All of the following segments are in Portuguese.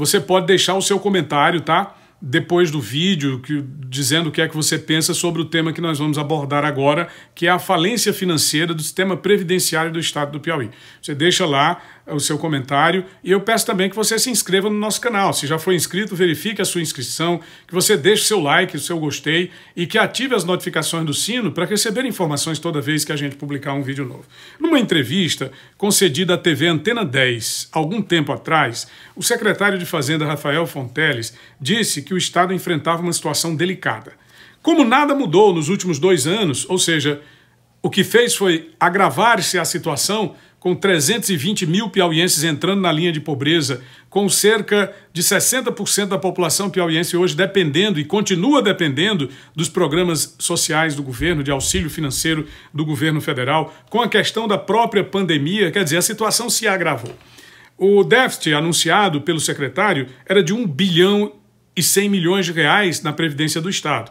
Você pode deixar o seu comentário, tá? Depois do vídeo, que, dizendo o que é que você pensa sobre o tema que nós vamos abordar agora, que é a falência financeira do sistema previdenciário do Estado do Piauí. Você deixa lá o seu comentário e eu peço também que você se inscreva no nosso canal. Se já foi inscrito, verifique a sua inscrição, que você deixe seu like, o seu gostei e que ative as notificações do sino para receber informações toda vez que a gente publicar um vídeo novo. Numa entrevista concedida à TV Antena 10, algum tempo atrás, o secretário de Fazenda Rafael Fonteles disse que o Estado enfrentava uma situação delicada. Como nada mudou nos últimos dois anos, ou seja, o que fez foi agravar-se a situação, com 320 mil piauienses entrando na linha de pobreza, com cerca de 60% da população piauiense hoje dependendo e continua dependendo dos programas sociais do governo, de auxílio financeiro do governo federal, com a questão da própria pandemia, quer dizer, a situação se agravou. O déficit anunciado pelo secretário era de 1 bilhão e 100 milhões de reais na Previdência do Estado.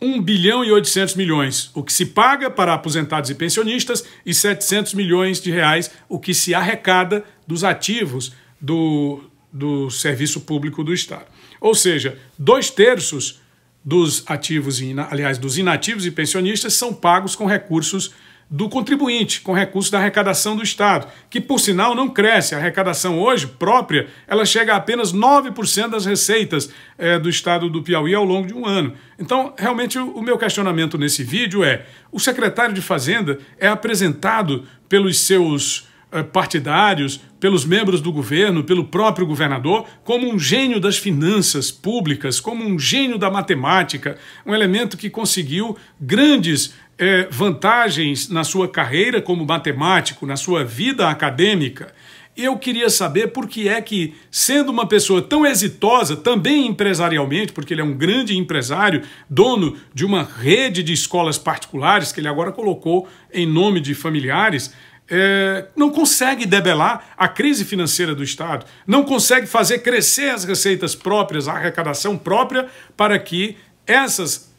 1 bilhão e 800 milhões, o que se paga para aposentados e pensionistas, e 700 milhões de reais, o que se arrecada dos ativos do, do serviço público do Estado. Ou seja, dois terços dos ativos, aliás, dos inativos e pensionistas são pagos com recursos do contribuinte com recursos da arrecadação do Estado, que por sinal não cresce. A arrecadação hoje própria ela chega a apenas 9% das receitas é, do Estado do Piauí ao longo de um ano. Então, realmente, o meu questionamento nesse vídeo é: o secretário de Fazenda é apresentado pelos seus eh, partidários, pelos membros do governo, pelo próprio governador, como um gênio das finanças públicas, como um gênio da matemática, um elemento que conseguiu grandes eh, vantagens na sua carreira como matemático, na sua vida acadêmica. Eu queria saber por que é que, sendo uma pessoa tão exitosa, também empresarialmente, porque ele é um grande empresário, dono de uma rede de escolas particulares que ele agora colocou em nome de familiares, é, não consegue debelar a crise financeira do Estado, não consegue fazer crescer as receitas próprias, a arrecadação própria, para que essas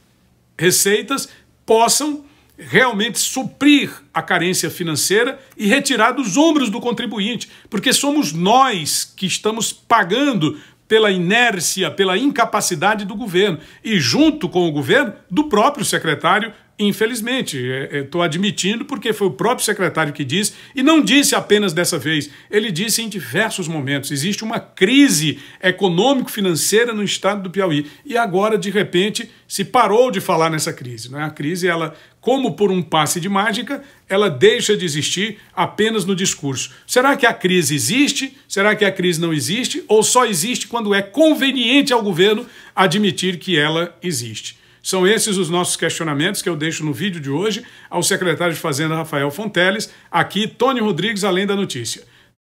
receitas possam realmente suprir a carência financeira e retirar dos ombros do contribuinte, porque somos nós que estamos pagando pela inércia, pela incapacidade do governo e, junto com o governo, do próprio secretário Infelizmente, estou é, é, admitindo porque foi o próprio secretário que disse, e não disse apenas dessa vez, ele disse em diversos momentos: existe uma crise econômico-financeira no estado do Piauí. E agora, de repente, se parou de falar nessa crise. Né? A crise, ela, como por um passe de mágica, ela deixa de existir apenas no discurso. Será que a crise existe? Será que a crise não existe? Ou só existe quando é conveniente ao governo admitir que ela existe? São esses os nossos questionamentos que eu deixo no vídeo de hoje ao secretário de Fazenda Rafael Fonteles, aqui Tony Rodrigues, além da notícia.